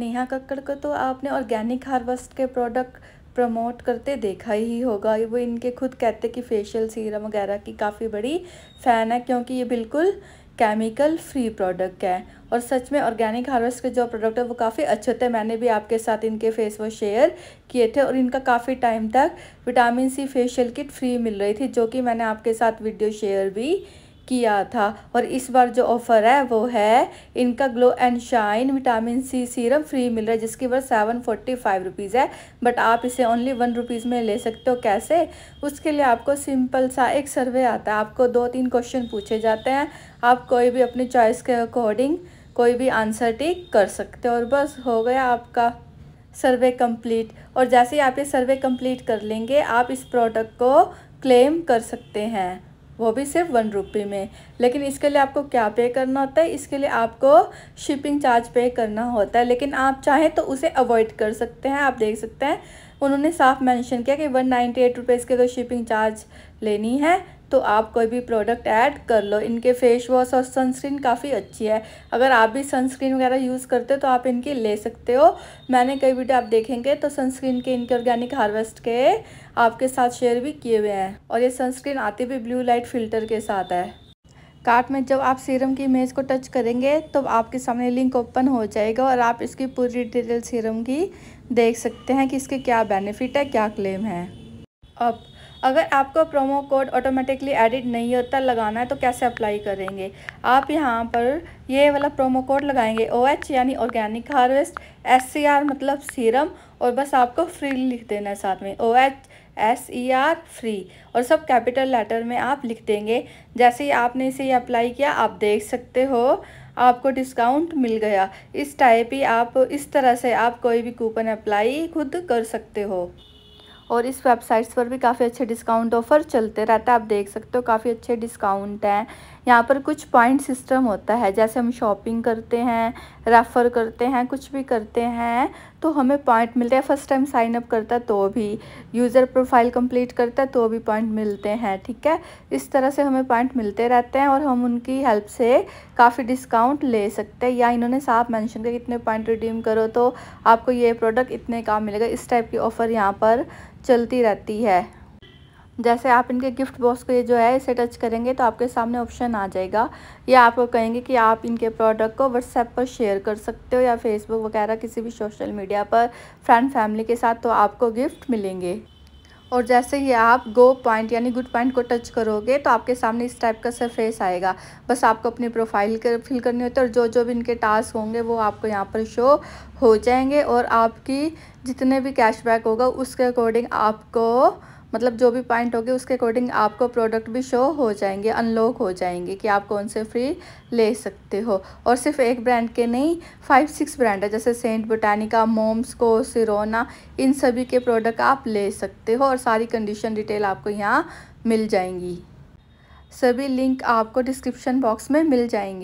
नेहा कक्कड़ को तो आपने ऑर्गेनिक हार्वेस्ट के प्रोडक्ट प्रमोट करते देखा ही होगा वो इनके खुद कहते कि फेशियल सीरम वगैरह की काफ़ी बड़ी फ़ैन है क्योंकि ये बिल्कुल केमिकल फ्री प्रोडक्ट है और सच में ऑर्गेनिक हार्वेस्ट के जो प्रोडक्ट है वो काफ़ी अच्छे थे मैंने भी आपके साथ इनके फेस वॉश शेयर किए थे और इनका काफ़ी टाइम तक vitamin C facial kit free मिल रही थी जो कि मैंने आपके साथ वीडियो शेयर भी किया था और इस बार जो ऑफ़र है वो है इनका glow and shine vitamin C serum free मिल रहा है जिसकी worth seven forty five rupees है बट आप इसे ओनली वन रुपीज़ में ले सकते हो कैसे उसके लिए आपको सिंपल सा एक सर्वे आता है आपको दो तीन क्वेश्चन पूछे जाते हैं आप कोई भी अपनी चॉइस के अकॉर्डिंग कोई भी आंसर टिक कर सकते हो और बस हो गया आपका सर्वे कंप्लीट और जैसे ही आप ये सर्वे कंप्लीट कर लेंगे आप इस प्रोडक्ट को क्लेम कर सकते हैं वो भी सिर्फ वन रुपी में लेकिन इसके लिए आपको क्या पे करना होता है इसके लिए आपको शिपिंग चार्ज पे करना होता है लेकिन आप चाहें तो उसे अवॉइड कर सकते हैं आप देख सकते हैं उन्होंने साफ मेंशन किया कि वन नाइन्टी एट रुपीज़ के तो शिपिंग चार्ज लेनी है तो आप कोई भी प्रोडक्ट ऐड कर लो इनके फेस वॉश और सनस्क्रीन काफ़ी अच्छी है अगर आप भी सनस्क्रीन वगैरह यूज़ करते हो तो आप इनकी ले सकते हो मैंने कई वीडियो आप देखेंगे तो सनस्क्रीन के इनके ऑर्गेनिक हार्वेस्ट के आपके साथ शेयर भी किए हुए हैं और ये सनस्क्रीन आती भी ब्लू लाइट फिल्टर के साथ है कार्ट में जब आप सीरम की इमेज को टच करेंगे तो आपके सामने लिंक ओपन हो जाएगा और आप इसकी पूरी डिटेल सीरम की देख सकते हैं कि इसके क्या बेनिफिट है क्या क्लेम है अब अगर आपको प्रोमो कोड ऑटोमेटिकली एडिट नहीं होता लगाना है तो कैसे अप्लाई करेंगे आप यहाँ पर ये वाला प्रोमो कोड लगाएंगे ओ एच यानी organic harvest S C R मतलब सीरम और बस आपको फ्री लिख देना है साथ में O H S E R free और सब कैपिटल लेटर में आप लिख देंगे जैसे ही आपने इसे अप्लाई किया आप देख सकते हो आपको डिस्काउंट मिल गया इस टाइप ही आप इस तरह से आप कोई भी कूपन अप्लाई खुद कर सकते हो और इस वेबसाइट्स पर भी काफ़ी अच्छे डिस्काउंट ऑफ़र चलते रहता है आप देख सकते हो काफ़ी अच्छे डिस्काउंट हैं यहाँ पर कुछ पॉइंट सिस्टम होता है जैसे हम शॉपिंग करते हैं रेफ़र करते हैं कुछ भी करते हैं तो हमें पॉइंट मिलते हैं फ़र्स्ट टाइम साइन अप करता है तो भी यूज़र प्रोफाइल कंप्लीट करता है तो भी पॉइंट मिलते हैं ठीक है इस तरह से हमें पॉइंट मिलते रहते हैं और हम उनकी हेल्प से काफ़ी डिस्काउंट ले सकते हैं या इन्होंने साफ मैंशन किया इतने पॉइंट रिडीम करो तो आपको ये प्रोडक्ट इतने का मिलेगा इस टाइप की ऑफ़र यहाँ पर चलती रहती है जैसे आप इनके गिफ्ट बॉक्स को ये जो है इसे टच करेंगे तो आपके सामने ऑप्शन आ जाएगा या आपको कहेंगे कि आप इनके प्रोडक्ट को व्हाट्सएप पर शेयर कर सकते हो या फेसबुक वगैरह किसी भी सोशल मीडिया पर फ्रेंड फैमिली के साथ तो आपको गिफ्ट मिलेंगे और जैसे ही आप गो पॉइंट यानी गुड पॉइंट को टच करोगे तो आपके सामने इस टाइप का सरफेस आएगा बस आपको अपनी प्रोफाइल कर फिल करनी होती है और जो जो भी इनके टास्क होंगे वो आपको यहाँ पर शो हो जाएंगे और आपकी जितने भी कैशबैक होगा उसके अकॉर्डिंग आपको मतलब जो भी पॉइंट होगी उसके अकॉर्डिंग आपको प्रोडक्ट भी शो हो जाएंगे अनलॉक हो जाएंगे कि आप कौन से फ्री ले सकते हो और सिर्फ एक ब्रांड के नहीं फाइव सिक्स ब्रांड है जैसे सेंट बोटानिका मोम्स को सिरोना इन सभी के प्रोडक्ट आप ले सकते हो और सारी कंडीशन डिटेल आपको यहाँ मिल जाएंगी सभी लिंक आपको डिस्क्रिप्शन बॉक्स में मिल जाएंगे